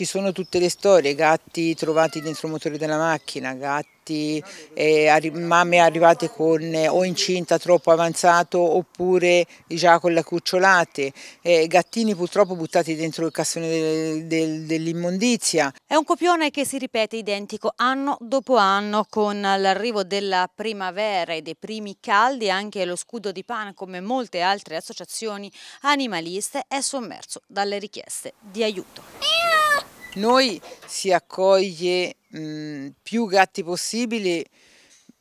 Ci sono tutte le storie, gatti trovati dentro il motore della macchina, gatti, eh, arri mamme arrivate con eh, o incinta troppo avanzato oppure già con le cucciolate, eh, gattini purtroppo buttati dentro il cassone del, del, dell'immondizia. È un copione che si ripete identico anno dopo anno con l'arrivo della primavera e dei primi caldi anche lo scudo di pan come molte altre associazioni animaliste è sommerso dalle richieste di aiuto. Noi si accoglie mh, più gatti possibili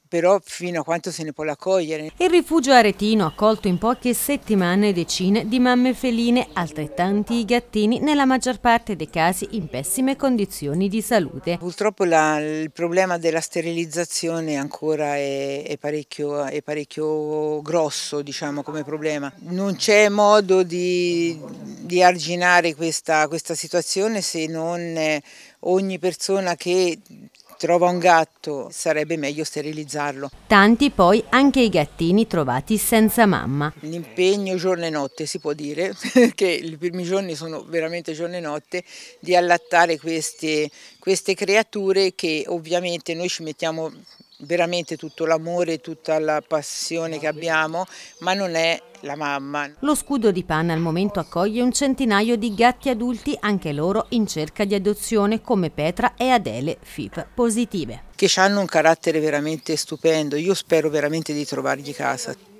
però fino a quanto se ne può l'accogliere. Il rifugio aretino ha accolto in poche settimane decine di mamme feline, altrettanti gattini, nella maggior parte dei casi in pessime condizioni di salute. Purtroppo la, il problema della sterilizzazione ancora è, è, parecchio, è parecchio, grosso diciamo, come problema. Non c'è modo di, di arginare questa, questa situazione se non eh, ogni persona che trova un gatto sarebbe meglio sterilizzarlo. Tanti poi anche i gattini trovati senza mamma. L'impegno giorno e notte si può dire, perché i primi giorni sono veramente giorno e notte, di allattare queste, queste creature che ovviamente noi ci mettiamo veramente tutto l'amore, tutta la passione che abbiamo, ma non è la mamma. Lo scudo di Panna al momento accoglie un centinaio di gatti adulti, anche loro in cerca di adozione, come Petra e Adele, FIP positive. Che hanno un carattere veramente stupendo, io spero veramente di trovargli casa.